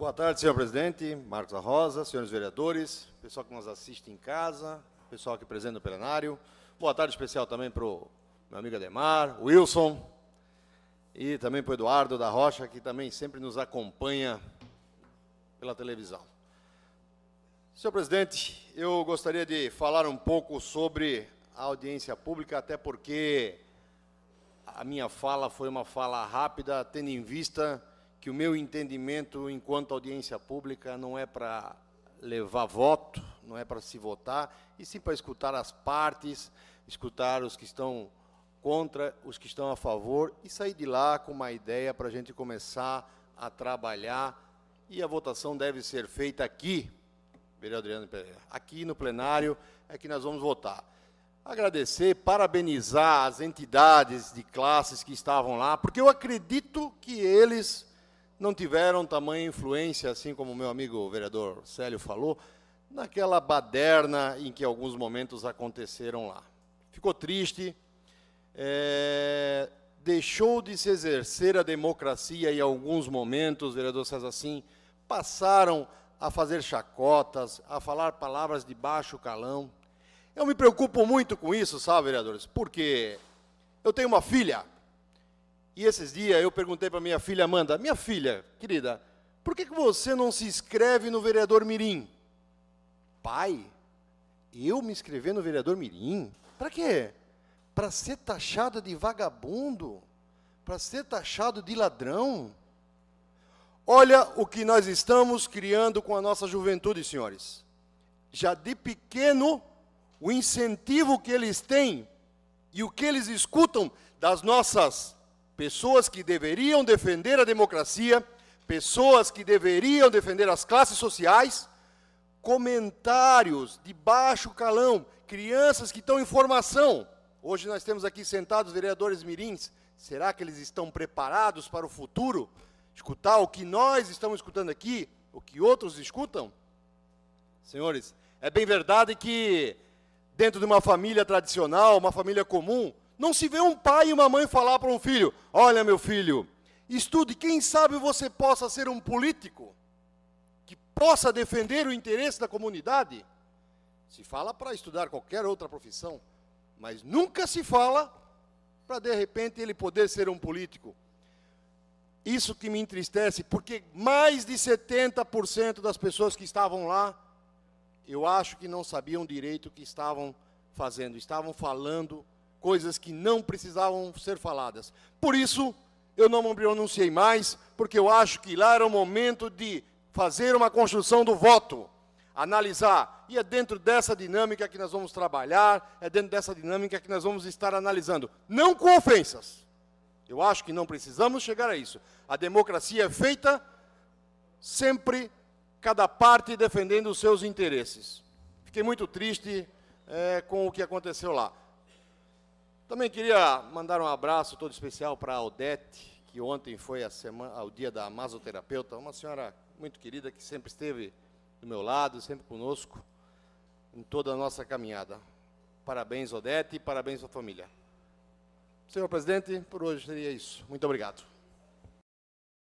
Boa tarde, senhor presidente, Marcos da Rosa, senhores vereadores, pessoal que nos assiste em casa, pessoal que presente no plenário. Boa tarde especial também para o meu amigo Ademar, Wilson, e também para o Eduardo da Rocha, que também sempre nos acompanha pela televisão. Senhor presidente, eu gostaria de falar um pouco sobre a audiência pública, até porque a minha fala foi uma fala rápida, tendo em vista que o meu entendimento enquanto audiência pública não é para levar voto, não é para se votar, e sim para escutar as partes, escutar os que estão contra, os que estão a favor, e sair de lá com uma ideia para a gente começar a trabalhar. E a votação deve ser feita aqui, vereador Adriano Pereira, aqui no plenário, é que nós vamos votar. Agradecer, parabenizar as entidades de classes que estavam lá, porque eu acredito que eles não tiveram tamanha influência, assim como meu amigo o vereador Célio falou, naquela baderna em que alguns momentos aconteceram lá. Ficou triste, é, deixou de se exercer a democracia em alguns momentos, vereador César assim, passaram a fazer chacotas, a falar palavras de baixo calão. Eu me preocupo muito com isso, sabe, vereadores? Porque eu tenho uma filha e esses dias eu perguntei para minha filha Amanda, minha filha, querida, por que, que você não se inscreve no vereador Mirim? Pai, eu me inscrever no vereador Mirim? Para quê? Para ser taxado de vagabundo? Para ser taxado de ladrão? Olha o que nós estamos criando com a nossa juventude, senhores. Já de pequeno, o incentivo que eles têm e o que eles escutam das nossas pessoas que deveriam defender a democracia, pessoas que deveriam defender as classes sociais, comentários de baixo calão, crianças que estão em formação. Hoje nós temos aqui sentados vereadores mirins. Será que eles estão preparados para o futuro? Escutar o que nós estamos escutando aqui, o que outros escutam? Senhores, é bem verdade que dentro de uma família tradicional, uma família comum, não se vê um pai e uma mãe falar para um filho: Olha, meu filho, estude, quem sabe você possa ser um político que possa defender o interesse da comunidade. Se fala para estudar qualquer outra profissão, mas nunca se fala para de repente ele poder ser um político. Isso que me entristece, porque mais de 70% das pessoas que estavam lá, eu acho que não sabiam direito o que estavam fazendo, estavam falando coisas que não precisavam ser faladas. Por isso, eu não me pronunciei mais, porque eu acho que lá era o momento de fazer uma construção do voto, analisar. E é dentro dessa dinâmica que nós vamos trabalhar, é dentro dessa dinâmica que nós vamos estar analisando. Não com ofensas. Eu acho que não precisamos chegar a isso. A democracia é feita sempre, cada parte defendendo os seus interesses. Fiquei muito triste é, com o que aconteceu lá. Também queria mandar um abraço todo especial para a Odete, que ontem foi a semana, o dia da masoterapeuta, uma senhora muito querida que sempre esteve do meu lado, sempre conosco, em toda a nossa caminhada. Parabéns, Odete, e parabéns à família. Senhor presidente, por hoje seria isso. Muito obrigado.